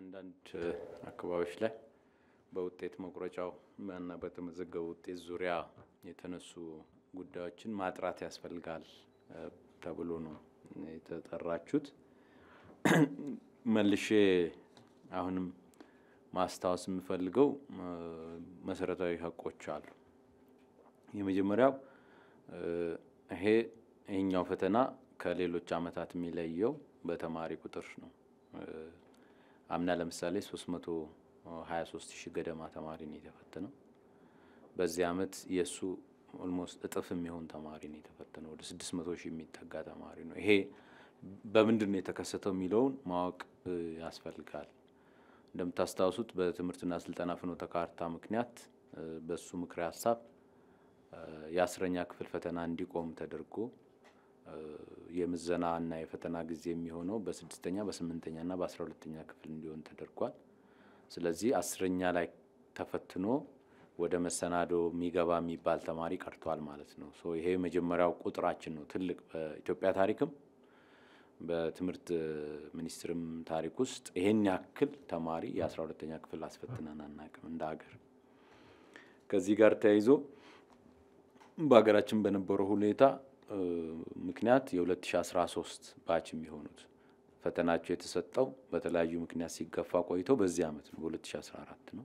አንዳንድ አካባቢዎች ላይ በውጤት መቁረጫው እና በተመዘገበ ውጤት ዙሪያ የተነሱ ጉዳዮችን ማጥራት ያስፈልጋል ተብሎ ነው የተጠራችሁት። መልሼ አሁንም ማስታወስ የምፈልገው መሰረታዊ ሀቆች አሉ። የመጀመሪያው ይሄ ይህኛው ፈተና ከሌሎች አመታት የሚለየው በተማሪ ቁጥር ነው። አምና ለምሳሌ 323 ሺህ ገደማ ተማሪ ነው የተፈተነው። በዚህ አመት የእሱ ኦልሞስት እጥፍ የሚሆን ተማሪ ነው የተፈተነው። ወደ 600 ሺህ የሚጠጋ ተማሪ ነው። ይሄ በምንድን ነው የተከሰተው የሚለውን ማወቅ ያስፈልጋል። እንደምታስታውሱት በትምህርትና ስልጠና ፍኖተ ካርታ ምክንያት በሱ ምክረ ሀሳብ የአስረኛ ክፍል ፈተና እንዲቆም ተደርጎ የምዘና እና የፈተና ጊዜ የሚሆነው በስድስተኛ በስምንተኛ እና በአስራ ሁለተኛ ክፍል እንዲሆን ተደርጓል። ስለዚህ አስረኛ ላይ ተፈትኖ ወደ መሰናዶ የሚገባ የሚባል ተማሪ ቀርቷል ማለት ነው። ሶ ይሄ የመጀመሪያው ቁጥራችን ነው ትልቅ በኢትዮጵያ ታሪክም በትምህርት ሚኒስትርም ታሪክ ውስጥ ይሄን ያክል ተማሪ የአስራ ሁለተኛ ክፍል አስፈትነን አናውቅም እንደ ሀገር። ከዚህ ጋር ተያይዞ በሀገራችን በነበረው ሁኔታ ምክንያት የ2013 ባች የሚሆኑት ፈተናቸው የተሰጠው በተለያዩ ምክንያት ሲገፋ ቆይቶ በዚህ ዓመት ነው በ2014 ነው።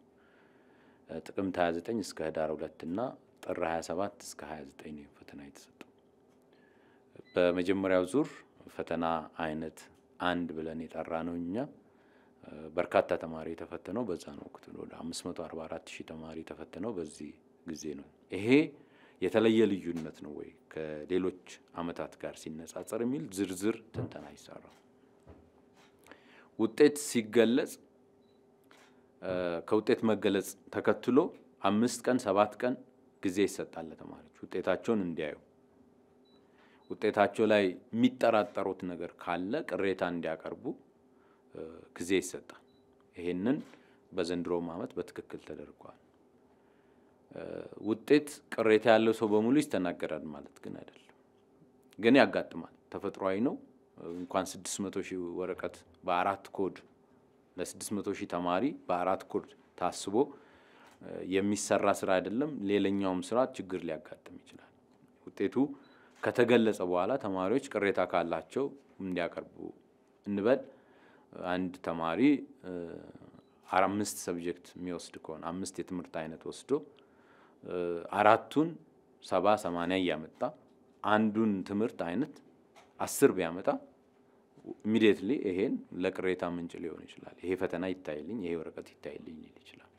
ጥቅምት 29 እስከ ህዳር 2 እና ጥር 27 እስከ 29 ነው ፈተና የተሰጠው። በመጀመሪያው ዙር ፈተና አይነት አንድ ብለን የጠራ ነው እኛ በርካታ ተማሪ የተፈተነው ነው ወቅት ወደ 544 ሺህ ተማሪ የተፈተነው በዚህ ጊዜ ነው ይሄ የተለየ ልዩነት ነው ወይ ከሌሎች አመታት ጋር ሲነጻጸር የሚል ዝርዝር ትንተና ይሰራል። ውጤት ሲገለጽ ከውጤት መገለጽ ተከትሎ አምስት ቀን ሰባት ቀን ጊዜ ይሰጣል ለተማሪዎች ውጤታቸውን እንዲያዩ። ውጤታቸው ላይ የሚጠራጠሩት ነገር ካለ ቅሬታ እንዲያቀርቡ ጊዜ ይሰጣል። ይህንን በዘንድሮም አመት በትክክል ተደርጓል። ውጤት ቅሬታ ያለው ሰው በሙሉ ይስተናገዳል ማለት ግን አይደለም። ግን ያጋጥማል፣ ተፈጥሯዊ ነው። እንኳን መቶ ሺህ ወረቀት በአራት ኮድ ለስድስት መቶ ሺህ ተማሪ በአራት ኮድ ታስቦ የሚሰራ ስራ አይደለም። ሌላኛውም ስራ ችግር ሊያጋጥም ይችላል። ውጤቱ ከተገለጸ በኋላ ተማሪዎች ቅሬታ ካላቸው እንዲያቀርቡ እንበል። አንድ ተማሪ አምስት ሰብጀክት የሚወስድ ከሆነ አምስት የትምህርት አይነት ወስዶ አራቱን ሰባ ሰማንያ እያመጣ አንዱን ትምህርት አይነት አስር ቢያመጣ ኢሚዲየትሊ ይሄን ለቅሬታ ምንጭ ሊሆን ይችላል። ይሄ ፈተና ይታይልኝ፣ ይሄ ወረቀት ይታይልኝ ሊል ይችላል።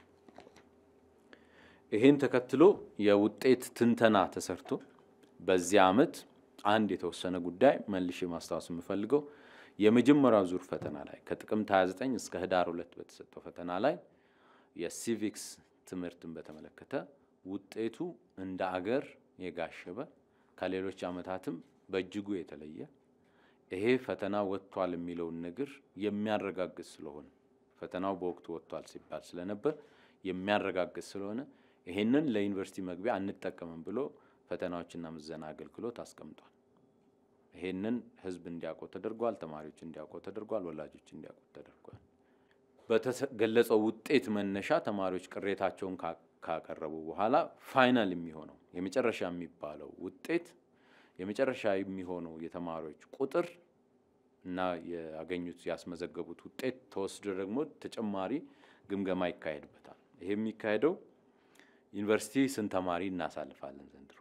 ይሄን ተከትሎ የውጤት ትንተና ተሰርቶ በዚህ አመት አንድ የተወሰነ ጉዳይ መልሼ ማስታወስ የምፈልገው የመጀመሪያው ዙር ፈተና ላይ ከጥቅምት 29 እስከ ህዳር ሁለት በተሰጠው ፈተና ላይ የሲቪክስ ትምህርትን በተመለከተ ውጤቱ እንደ አገር የጋሸበ ከሌሎች ዓመታትም በእጅጉ የተለየ ይሄ ፈተና ወጥቷል የሚለውን ነገር የሚያረጋግጥ ስለሆነ ፈተናው በወቅቱ ወጥቷል ሲባል ስለነበር የሚያረጋግጥ ስለሆነ ይሄንን ለዩኒቨርሲቲ መግቢያ አንጠቀምም ብሎ ፈተናዎችና ምዘና አገልግሎት አስቀምጧል። ይሄንን ህዝብ እንዲያውቆ ተደርጓል። ተማሪዎች እንዲያውቆ ተደርጓል። ወላጆች እንዲያውቁ ተደርጓል። በተገለጸው ውጤት መነሻ ተማሪዎች ቅሬታቸውን ካቀረቡ በኋላ ፋይናል የሚሆነው የመጨረሻ የሚባለው ውጤት የመጨረሻ የሚሆነው የተማሪዎች ቁጥር እና ያገኙት ያስመዘገቡት ውጤት ተወስዶ ደግሞ ተጨማሪ ግምገማ ይካሄድበታል። ይሄ የሚካሄደው ዩኒቨርሲቲ ስንት ተማሪ እናሳልፋለን ዘንድሮ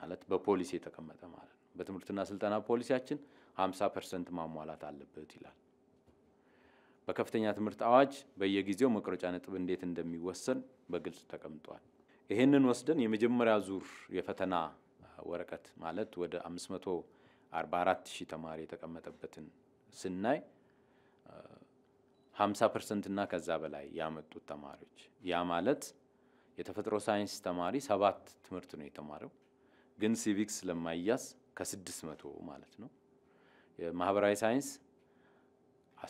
ማለት በፖሊሲ የተቀመጠ ማለት ነው። በትምህርትና ስልጠና ፖሊሲያችን 50 ፐርሰንት ማሟላት አለበት ይላል። በከፍተኛ ትምህርት አዋጅ በየጊዜው መቁረጫ ነጥብ እንዴት እንደሚወሰን በግልጽ ተቀምጧል። ይህንን ወስደን የመጀመሪያ ዙር የፈተና ወረቀት ማለት ወደ 544 ሺህ ተማሪ የተቀመጠበትን ስናይ 50 ፐርሰንት እና ከዛ በላይ ያመጡት ተማሪዎች ያ ማለት የተፈጥሮ ሳይንስ ተማሪ ሰባት ትምህርት ነው የተማረው፣ ግን ሲቪክስ ስለማይያዝ ከስድስት መቶ ማለት ነው። የማህበራዊ ሳይንስ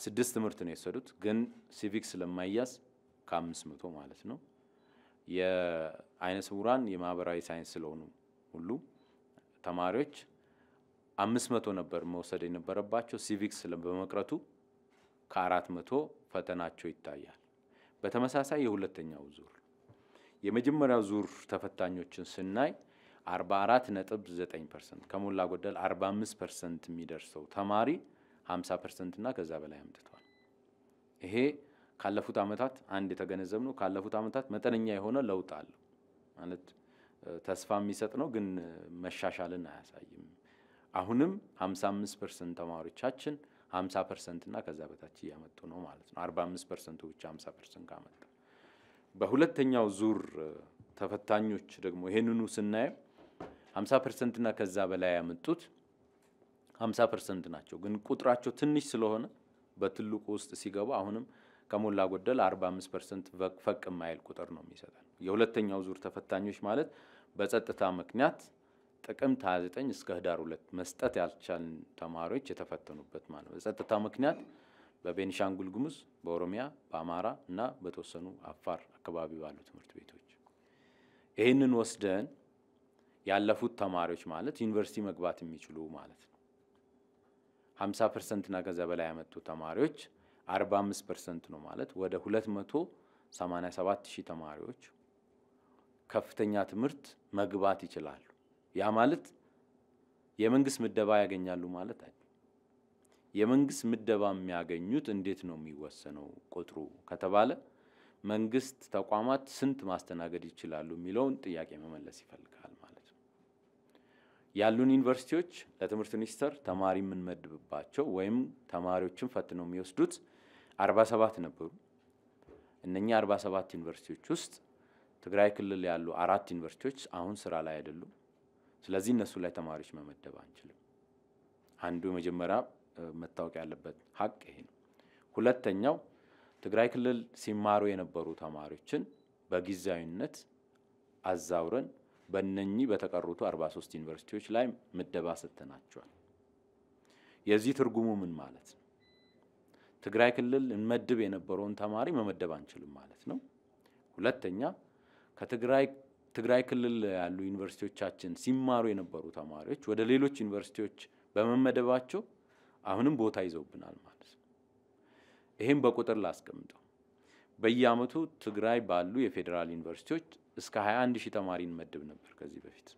ስድስት ትምህርት ነው የወሰዱት፣ ግን ሲቪክ ስለማያዝ ከአምስት መቶ ማለት ነው። የአይነ ስውራን የማህበራዊ ሳይንስ ስለሆኑ ሁሉ ተማሪዎች አምስት መቶ ነበር መውሰድ የነበረባቸው ሲቪክስ በመቅረቱ ከአራት መቶ ፈተናቸው ይታያል። በተመሳሳይ የሁለተኛው ዙር የመጀመሪያው ዙር ተፈታኞችን ስናይ 44 ነጥብ 9 ፐርሰንት ከሞላ ጎደል 45 ፐርሰንት የሚደርሰው ተማሪ 50 ፐርሰንት እና ከዛ በላይ አምጥቷል። ይሄ ካለፉት ዓመታት አንድ የተገነዘብ ነው። ካለፉት ዓመታት መጠነኛ የሆነ ለውጥ አለው ማለት ተስፋ የሚሰጥ ነው፣ ግን መሻሻልን አያሳይም። አሁንም 55 ፐርሰንት ተማሪዎቻችን 50 ፐርሰንት እና ከዛ በታች እያመጡ ነው ማለት ነው። 45 ፐርሰንቱ ብቻ 50 ፐርሰንት ካመጣ በሁለተኛው ዙር ተፈታኞች ደግሞ ይሄንኑ ስናየው 50 ፐርሰንትና ከዛ በላይ ያመጡት 50 ፐርሰንት ናቸው። ግን ቁጥራቸው ትንሽ ስለሆነ በትልቁ ውስጥ ሲገቡ አሁንም ከሞላ ጎደል 45 ፐርሰንት ፈቅ የማይል ቁጥር ነው የሚሰጠን። የሁለተኛው ዙር ተፈታኞች ማለት በጸጥታ ምክንያት ጥቅምት 29 እስከ ህዳር ሁለት መስጠት ያልቻልን ተማሪዎች የተፈተኑበት ማለት ነው። በጸጥታ ምክንያት በቤኒሻንጉል ጉሙዝ፣ በኦሮሚያ፣ በአማራ እና በተወሰኑ አፋር አካባቢ ባሉ ትምህርት ቤቶች ይህንን ወስደን ያለፉት ተማሪዎች ማለት ዩኒቨርሲቲ መግባት የሚችሉ ማለት ነው 50 ፐርሰንትና ከዛ በላይ ያመጡ ተማሪዎች 45 ፐርሰንት ነው ማለት ወደ 287 ሺህ ተማሪዎች ከፍተኛ ትምህርት መግባት ይችላሉ። ያ ማለት የመንግስት ምደባ ያገኛሉ ማለት አይደለም። የመንግስት ምደባ የሚያገኙት እንዴት ነው የሚወሰነው ቁጥሩ ከተባለ መንግስት ተቋማት ስንት ማስተናገድ ይችላሉ የሚለውን ጥያቄ መመለስ ይፈልጋል ማለት ያሉን ዩኒቨርሲቲዎች ለትምህርት ሚኒስቴር ተማሪ የምንመድብባቸው ወይም ተማሪዎችን ፈትነው የሚወስዱት አርባ ሰባት ነበሩ። እነኛ አርባ ሰባት ዩኒቨርሲቲዎች ውስጥ ትግራይ ክልል ያሉ አራት ዩኒቨርሲቲዎች አሁን ስራ ላይ አይደሉም። ስለዚህ እነሱ ላይ ተማሪዎች መመደብ አንችልም። አንዱ የመጀመሪያ መታወቅ ያለበት ሀቅ ይሄ ነው። ሁለተኛው ትግራይ ክልል ሲማሩ የነበሩ ተማሪዎችን በጊዜያዊነት አዛውረን በነኚህ በተቀሩቱ 43 ዩኒቨርሲቲዎች ላይ ምደባ ሰጥተናቸዋል። የዚህ ትርጉሙ ምን ማለት ነው? ትግራይ ክልል እንመድብ የነበረውን ተማሪ መመደብ አንችልም ማለት ነው። ሁለተኛ ከትግራይ ትግራይ ክልል ያሉ ዩኒቨርሲቲዎቻችን ሲማሩ የነበሩ ተማሪዎች ወደ ሌሎች ዩኒቨርሲቲዎች በመመደባቸው አሁንም ቦታ ይዘውብናል ማለት ነው። ይህም በቁጥር ላስቀምጠው በየአመቱ ትግራይ ባሉ የፌዴራል ዩኒቨርሲቲዎች እስከ 21 ሺህ ተማሪ እንመድብ ነበር ከዚህ በፊት።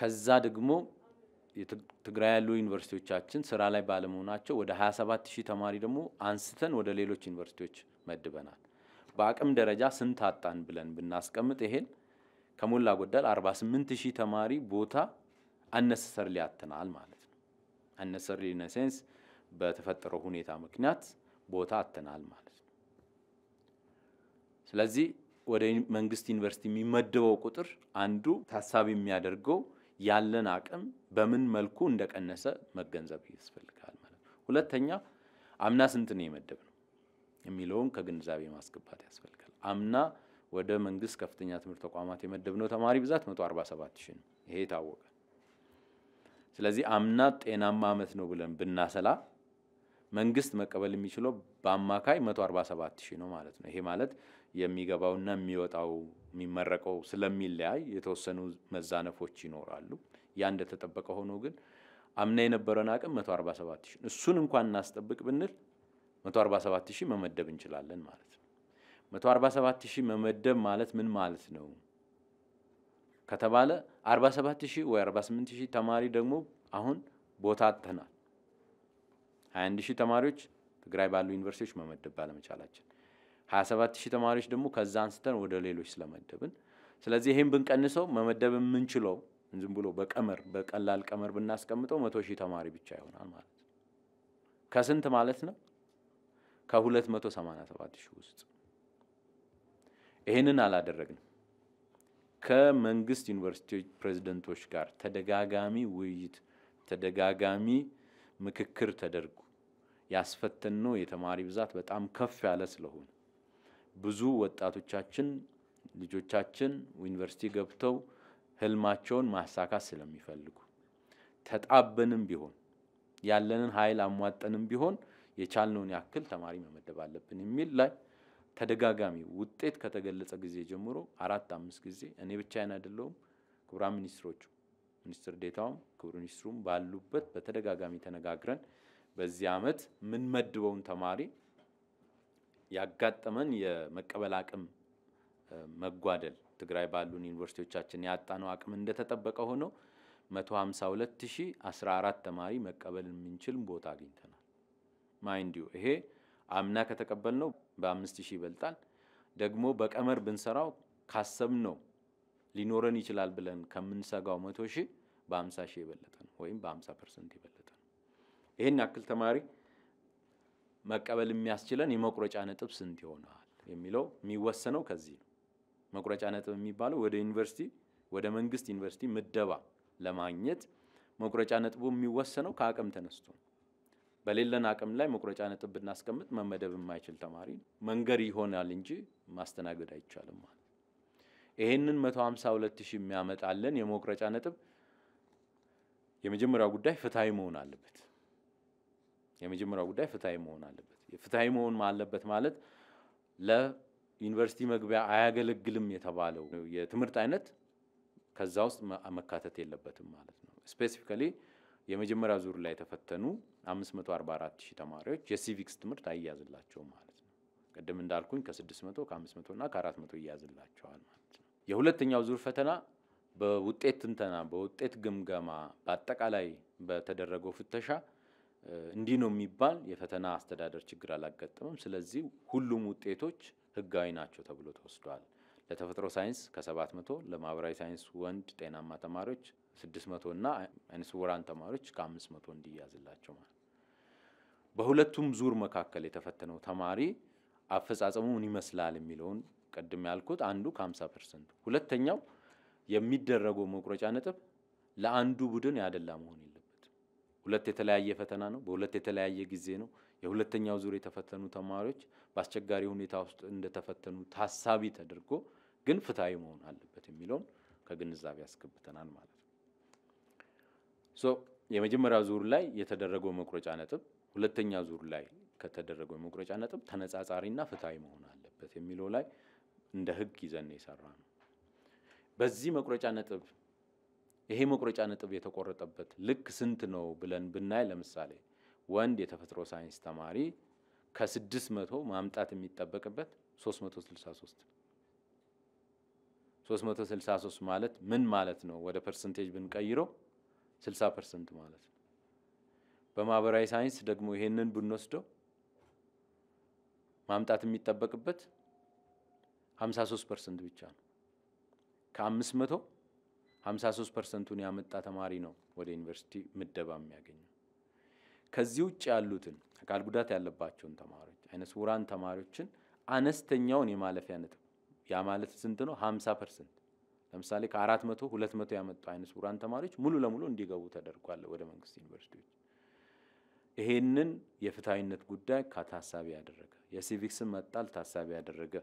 ከዛ ደግሞ ትግራይ ያሉ ዩኒቨርሲቲዎቻችን ስራ ላይ ባለመሆናቸው ወደ 27 ሺህ ተማሪ ደግሞ አንስተን ወደ ሌሎች ዩኒቨርሲቲዎች መድበናል። በአቅም ደረጃ ስንት አጣን ብለን ብናስቀምጥ ይሄን ከሞላ ጎደል 48 ሺህ ተማሪ ቦታ አነሰሰር ያትናል ማለት ነው። አነሰሰርሊ ኢን በተፈጠረው ሁኔታ ምክንያት ቦታ አጥተናል ማለት ነው። ስለዚህ ወደ መንግስት ዩኒቨርሲቲ የሚመደበው ቁጥር አንዱ ታሳቢ የሚያደርገው ያለን አቅም በምን መልኩ እንደቀነሰ መገንዘብ ያስፈልጋል ማለት ነው። ሁለተኛ አምና ስንት ነው የመደብ ነው የሚለውን ከግንዛቤ ማስገባት ያስፈልጋል። አምና ወደ መንግስት ከፍተኛ ትምህርት ተቋማት የመደብነው ተማሪ ብዛት 147 ሺህ ነው። ይሄ የታወቀ ስለዚህ አምና ጤናማ አመት ነው ብለን ብናሰላ መንግስት መቀበል የሚችለው በአማካይ 147 ሺህ ነው ማለት ነው። ይሄ ማለት የሚገባውና የሚወጣው የሚመረቀው ስለሚለያይ የተወሰኑ መዛነፎች ይኖራሉ። ያ እንደተጠበቀ ሆኖ ግን አምና የነበረን አቅም 147 ሺህ እሱን እንኳን እናስጠብቅ ብንል 147 ሺህ መመደብ እንችላለን ማለት ነው። 147 ሺህ መመደብ ማለት ምን ማለት ነው ከተባለ 47 ሺህ ወይ 48 ሺህ ተማሪ ደግሞ አሁን ቦታ አጥተናል። 21 ሺህ ተማሪዎች ትግራይ ባሉ ዩኒቨርሲቲዎች መመደብ ባለመቻላችን 27 ሺህ ተማሪዎች ደግሞ ከዛ አንስተን ወደ ሌሎች ስለመደብን፣ ስለዚህ ይህም ብንቀንሰው መመደብ የምንችለው ዝም ብሎ በቀመር በቀላል ቀመር ብናስቀምጠው መቶ ሺህ ተማሪ ብቻ ይሆናል ማለት ነው። ከስንት ማለት ነው? ከ287 ሺህ ውስጥ ይህንን አላደረግንም። ከመንግስት ዩኒቨርሲቲዎች ፕሬዚደንቶች ጋር ተደጋጋሚ ውይይት ተደጋጋሚ ምክክር ተደርጎ ያስፈተነው የተማሪ ብዛት በጣም ከፍ ያለ ስለሆነ ብዙ ወጣቶቻችን ልጆቻችን ዩኒቨርሲቲ ገብተው ህልማቸውን ማሳካት ስለሚፈልጉ ተጣበንም ቢሆን ያለንን ኃይል አሟጠንም ቢሆን የቻልነውን ያክል ተማሪ መመደብ አለብን የሚል ላይ ተደጋጋሚ ውጤት ከተገለጸ ጊዜ ጀምሮ አራት አምስት ጊዜ እኔ ብቻዬን አይደለውም ክቡራን ሚኒስትሮቹ ሚኒስትር ዴታውም ክቡር ሚኒስትሩም ባሉበት በተደጋጋሚ ተነጋግረን በዚህ ዓመት ምንመድበውን ተማሪ ያጋጠመን የመቀበል አቅም መጓደል ትግራይ ባሉን ዩኒቨርሲቲዎቻችን ያጣነው አቅም እንደተጠበቀ ሆኖ 152014 ተማሪ መቀበል የምንችል ቦታ አግኝተናል። ማይንዲዩ ይሄ አምና ከተቀበልነው በ5000 ይበልጣል። ደግሞ በቀመር ብንሰራው ካሰብነው ሊኖረን ይችላል ብለን ከምንሰጋው መቶ በ50 ሺህ የበለጠ ነው ወይም በ50 ፐርሰንት የበለጠ ነው። ይህን ያክል ተማሪ መቀበል የሚያስችለን የመቁረጫ ነጥብ ስንት ይሆናል የሚለው የሚወሰነው ከዚህ ነው። መቁረጫ ነጥብ የሚባለው ወደ ዩኒቨርሲቲ ወደ መንግስት ዩኒቨርሲቲ ምደባ ለማግኘት መቁረጫ ነጥቡ የሚወሰነው ከአቅም ተነስቶ ነው። በሌለን አቅም ላይ መቁረጫ ነጥብ ብናስቀምጥ መመደብ የማይችል ተማሪ መንገድ ይሆናል እንጂ ማስተናገድ አይቻልም ማለት ይሄንን 152 ሺህ የሚያመጣለን የመቁረጫ ነጥብ የመጀመሪያው ጉዳይ ፍትሐዊ መሆን አለበት። የመጀመሪያው ጉዳይ ፍትሐዊ መሆን አለበት። ፍትሐዊ መሆን አለበት ማለት ለዩኒቨርሲቲ መግቢያ አያገለግልም የተባለው የትምህርት አይነት ከዛ ውስጥ መካተት የለበትም ማለት ነው። ስፔሲፊካሊ የመጀመሪያ ዙር ላይ የተፈተኑ 544 ሺህ ተማሪዎች የሲቪክስ ትምህርት አይያዝላቸውም ማለት ነው። ቅድም እንዳልኩኝ ከ600 ከ500 እና ከ400 ይያዝላቸዋል ማለት ነው። የሁለተኛው ዙር ፈተና በውጤት ትንተና፣ በውጤት ግምገማ፣ በአጠቃላይ በተደረገው ፍተሻ እንዲህ ነው የሚባል የፈተና አስተዳደር ችግር አላጋጠመም። ስለዚህ ሁሉም ውጤቶች ህጋዊ ናቸው ተብሎ ተወስዷል። ለተፈጥሮ ሳይንስ ከሰባት መቶ ለማህበራዊ ሳይንስ ወንድ ጤናማ ተማሪዎች 600 እና እና አይነስውራን ተማሪዎች ከ መቶ እንዲያዝላቸው ማለት በሁለቱም ዙር መካከል የተፈተነው ተማሪ አፈጻጸሙ ምን ይመስላል የሚለውን ቅድም ያልኩት አንዱ ከ50 ፐርሰንት ሁለተኛው የሚደረገው መቁረጫ ነጥብ ለአንዱ ቡድን ያደላ መሆን የለበትም። ሁለት የተለያየ ፈተና ነው። በሁለት የተለያየ ጊዜ ነው። የሁለተኛው ዙር የተፈተኑ ተማሪዎች በአስቸጋሪ ሁኔታ ውስጥ እንደተፈተኑ ታሳቢ ተደርጎ ግን ፍትሐዊ መሆን አለበት የሚለውን ከግንዛቤ ያስገብተናል ማለት ነው። ሶ የመጀመሪያ ዙር ላይ የተደረገው መቁረጫ ነጥብ ሁለተኛ ዙር ላይ ከተደረገው የመቁረጫ ነጥብ ተነጻጻሪና ፍትሐዊ መሆን አለበት የሚለው ላይ እንደ ህግ ይዘን የሰራ ነው። በዚህ መቁረጫ ነጥብ ይሄ መቁረጫ ነጥብ የተቆረጠበት ልክ ስንት ነው ብለን ብናይ ለምሳሌ ወንድ የተፈጥሮ ሳይንስ ተማሪ ከስድስት መቶ ማምጣት የሚጠበቅበት 363 363 ማለት ምን ማለት ነው? ወደ ፐርሰንቴጅ ብንቀይረው 60 ፐርሰንት ማለት ነው። በማህበራዊ ሳይንስ ደግሞ ይሄንን ብንወስደው ማምጣት የሚጠበቅበት 53 ፐርሰንት ብቻ ነው። ከ500 53 ፐርሰንቱን ያመጣ ተማሪ ነው ወደ ዩኒቨርሲቲ ምደባ የሚያገኘው። ከዚህ ውጭ ያሉትን አካል ጉዳት ያለባቸውን ተማሪዎች፣ አይነ ስውራን ተማሪዎችን አነስተኛውን የማለፊያ ነጥብ ያ ማለት ስንት ነው? ሀምሳ ፐርሰንት ለምሳሌ ከአራት መቶ ሁለት መቶ ያመጡ አይነ ስውራን ተማሪዎች ሙሉ ለሙሉ እንዲገቡ ተደርጓል ወደ መንግስት ዩኒቨርሲቲዎች። ይሄንን የፍትሐዊነት ጉዳይ ከታሳቢ ያደረገ የሲቪክስን መጣል ታሳቢ ያደረገ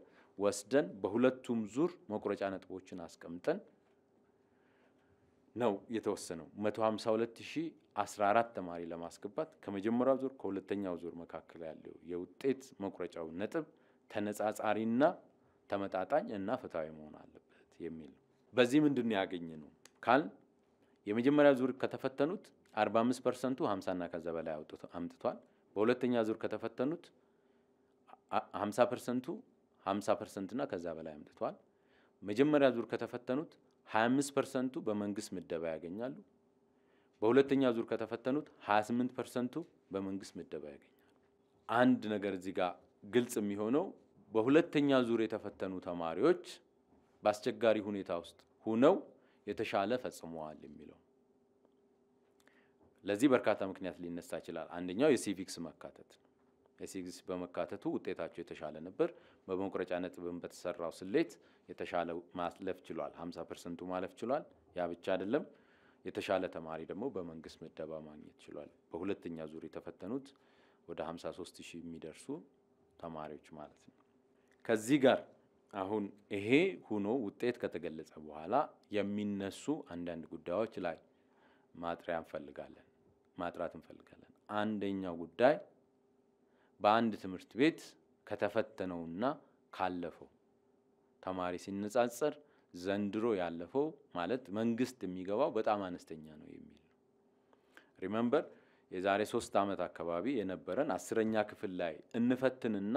ወስደን በሁለቱም ዙር መቁረጫ ነጥቦችን አስቀምጠን ነው የተወሰነው። 152014 ተማሪ ለማስገባት ከመጀመሪያው ዙር ከሁለተኛው ዙር መካከል ያለው የውጤት መቁረጫው ነጥብ ተነጻጻሪና ተመጣጣኝ እና ፍትሐዊ መሆን አለበት የሚል ነው። በዚህ ምንድን ያገኘ ነው ካል የመጀመሪያ ዙር ከተፈተኑት 45 ፐርሰንቱ ሀምሳና ከዛ በላይ አምጥቷል። በሁለተኛ ዙር ከተፈተኑት ሀምሳ ፐርሰንቱ 50 ፐርሰንትና ከዛ በላይ አምጥቷል። መጀመሪያ ዙር ከተፈተኑት 25 ፐርሰንቱ በመንግስት ምደባ ያገኛሉ። በሁለተኛ ዙር ከተፈተኑት 28 ፐርሰንቱ በመንግስት ምደባ ያገኛሉ። አንድ ነገር እዚህ ጋር ግልጽ የሚሆነው በሁለተኛ ዙር የተፈተኑ ተማሪዎች በአስቸጋሪ ሁኔታ ውስጥ ሁነው የተሻለ ፈጽመዋል የሚለው ለዚህ በርካታ ምክንያት ሊነሳ ይችላል። አንደኛው የሲቪክስ መካተት ነው። የሲቪክስ በመካተቱ ውጤታቸው የተሻለ ነበር። በመቁረጫ ነጥብን በተሰራው ስሌት የተሻለ ማለፍ ችሏል። 50 ፐርሰንቱ ማለፍ ችሏል። ያ ብቻ አይደለም። የተሻለ ተማሪ ደግሞ በመንግስት ምደባ ማግኘት ችሏል። በሁለተኛ ዙር የተፈተኑት ወደ 53 ሺህ የሚደርሱ ተማሪዎች ማለት ነው። ከዚህ ጋር አሁን ይሄ ሁኖ ውጤት ከተገለጸ በኋላ የሚነሱ አንዳንድ ጉዳዮች ላይ ማጥሪያ እንፈልጋለን። ማጥራት እንፈልጋለን። አንደኛው ጉዳይ በአንድ ትምህርት ቤት ከተፈተነውና ካለፈው ተማሪ ሲነጻጸር ዘንድሮ ያለፈው ማለት መንግስት የሚገባው በጣም አነስተኛ ነው የሚል ነው። ሪመምበር የዛሬ ሶስት ዓመት አካባቢ የነበረን አስረኛ ክፍል ላይ እንፈትንና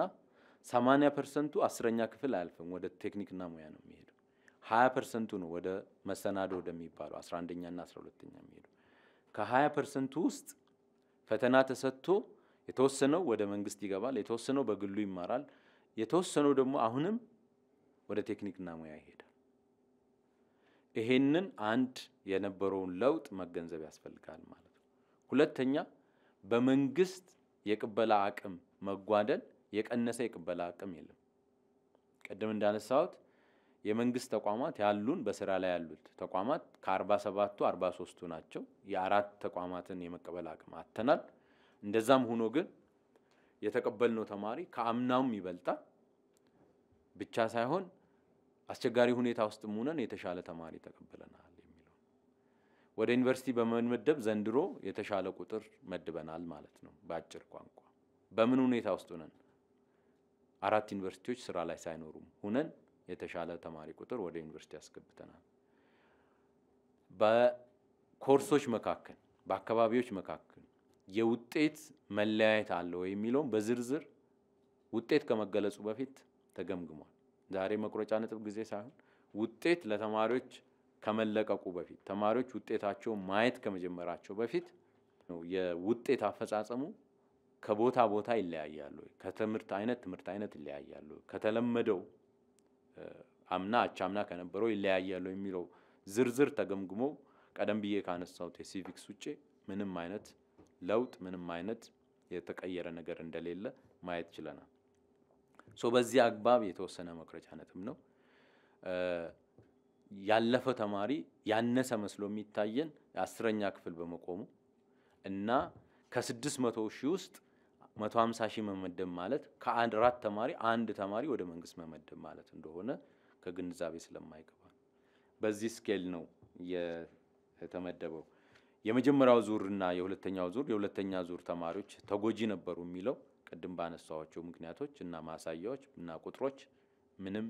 ሰማንያ ፐርሰንቱ አስረኛ ክፍል አያልፍም፣ ወደ ቴክኒክና ሙያ ነው የሚሄደው። ሀያ ፐርሰንቱ ነው ወደ መሰናዶ ወደሚባለው አስራ አንደኛና አስራ ሁለተኛ የሚሄደው። ከ20 ፐርሰንቱ ውስጥ ፈተና ተሰጥቶ የተወሰነው ወደ መንግስት ይገባል፣ የተወሰነው በግሉ ይማራል፣ የተወሰነው ደግሞ አሁንም ወደ ቴክኒክና ሙያ ይሄዳል። ይሄንን አንድ የነበረውን ለውጥ መገንዘብ ያስፈልጋል ማለት ነው። ሁለተኛ በመንግስት የቅበላ አቅም መጓደል የቀነሰ የቅበላ አቅም የለም። ቀደም እንዳነሳሁት የመንግስት ተቋማት ያሉን በስራ ላይ ያሉት ተቋማት ከአርባ ሰባቱ አርባ ሶስቱ ናቸው። የአራት ተቋማትን የመቀበል አቅም አተናል። እንደዛም ሆኖ ግን የተቀበልነው ተማሪ ከአምናውም ይበልጣል ብቻ ሳይሆን አስቸጋሪ ሁኔታ ውስጥ ሆነን የተሻለ ተማሪ ተቀበለናል የሚለው ወደ ዩኒቨርሲቲ በመመደብ ዘንድሮ የተሻለ ቁጥር መድበናል ማለት ነው። በአጭር ቋንቋ በምን ሁኔታ ውስጥ ሆነን አራት ዩኒቨርሲቲዎች ስራ ላይ ሳይኖሩም ሁነን የተሻለ ተማሪ ቁጥር ወደ ዩኒቨርሲቲ ያስገብተናል። በኮርሶች መካከል በአካባቢዎች መካከል የውጤት መለያየት አለው የሚለውም በዝርዝር ውጤት ከመገለጹ በፊት ተገምግሟል። ዛሬ መቁረጫ ነጥብ ጊዜ ሳይሆን ውጤት ለተማሪዎች ከመለቀቁ በፊት ተማሪዎች ውጤታቸው ማየት ከመጀመራቸው በፊት ነው። የውጤት አፈጻጸሙ ከቦታ ቦታ ይለያያሉ። ከትምህርት አይነት ትምህርት አይነት ይለያያሉ። ከተለመደው አምና አቻምና ከነበረው ይለያያሉ የሚለው ዝርዝር ተገምግሞ ቀደም ብዬ ካነሳሁት የሲቪክስ ውጭ ምንም አይነት ለውጥ ምንም አይነት የተቀየረ ነገር እንደሌለ ማየት ችለናል። ሶ በዚህ አግባብ የተወሰነ መቅረጫ ነጥብ ነው። ያለፈ ተማሪ ያነሰ መስሎ የሚታየን አስረኛ ክፍል በመቆሙ እና ከስድስት መቶ ሺህ ውስጥ 150 ሺህ መመደብ ማለት ከአንድ አራት ተማሪ አንድ ተማሪ ወደ መንግስት መመደብ ማለት እንደሆነ ከግንዛቤ ስለማይገባ በዚህ ስኬል ነው የተመደበው። የመጀመሪያው ዙርና የሁለተኛው ዙር የሁለተኛ ዙር ተማሪዎች ተጎጂ ነበሩ የሚለው ቅድም ባነሳዋቸው ምክንያቶች እና ማሳያዎች እና ቁጥሮች ምንም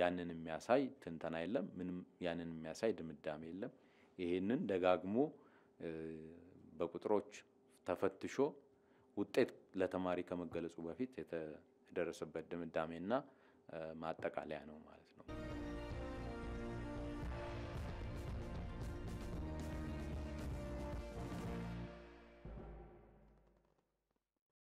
ያንን የሚያሳይ ትንተና የለም። ምንም ያንን የሚያሳይ ድምዳሜ የለም። ይሄንን ደጋግሞ በቁጥሮች ተፈትሾ ውጤት ለተማሪ ከመገለጹ በፊት የተደረሰበት ድምዳሜና ማጠቃለያ ነው ማለት ነው።